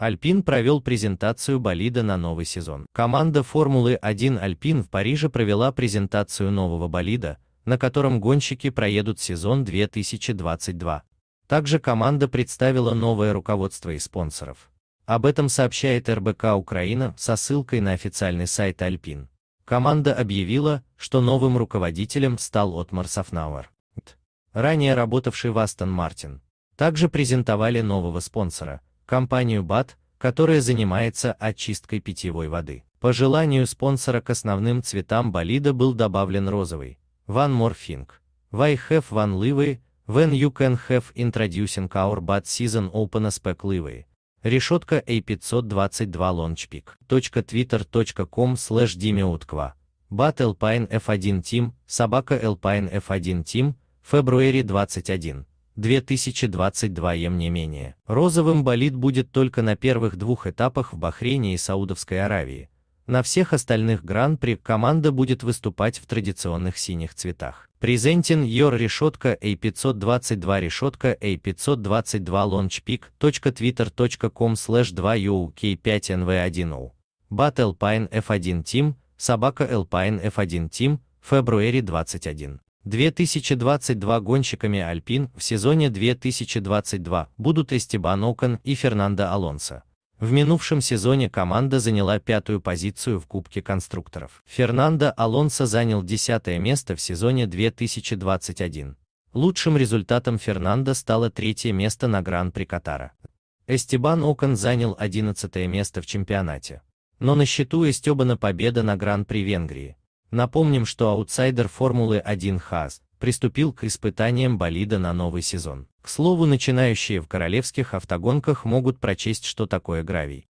Альпин провел презентацию болида на новый сезон. Команда Формулы-1 Альпин в Париже провела презентацию нового болида, на котором гонщики проедут сезон 2022. Также команда представила новое руководство и спонсоров. Об этом сообщает РБК Украина со ссылкой на официальный сайт Альпин. Команда объявила, что новым руководителем стал Отмар Сафнауэр, ранее работавший в Астон Мартин. Также презентовали нового спонсора – компанию БАТ, которая занимается очисткой питьевой воды. По желанию спонсора к основным цветам болида был добавлен розовый. One more thing. Why have one livery, when you can have introducing our BAT season open spec livery. Решетка A522 Launchpick. Twitter.com slash dimiotkva. BAT Alpine F1 Team, собака Alpine F1 Team, February 21. 2022 ем не менее. Розовым болид будет только на первых двух этапах в Бахрейне и Саудовской Аравии. На всех остальных гран-при команда будет выступать в традиционных синих цветах. Презентин Йор решетка A522 решетка A522 launchpick.twitter.com slash 2UK5NV1O. Bat Alpine F1 Team, собака Alpine F1 Team, February 21. 2022 гонщиками Альпин в сезоне 2022 будут Эстебан Окон и Фернандо Алонсо. В минувшем сезоне команда заняла пятую позицию в Кубке конструкторов. Фернандо Алонсо занял десятое место в сезоне 2021. Лучшим результатом Фернандо стало третье место на Гран-при Катара. Эстебан Окон занял одиннадцатое место в чемпионате. Но на счету Эстебана победа на Гран-при Венгрии, Напомним, что аутсайдер Формулы-1 Хас приступил к испытаниям болида на новый сезон. К слову, начинающие в королевских автогонках могут прочесть, что такое гравий.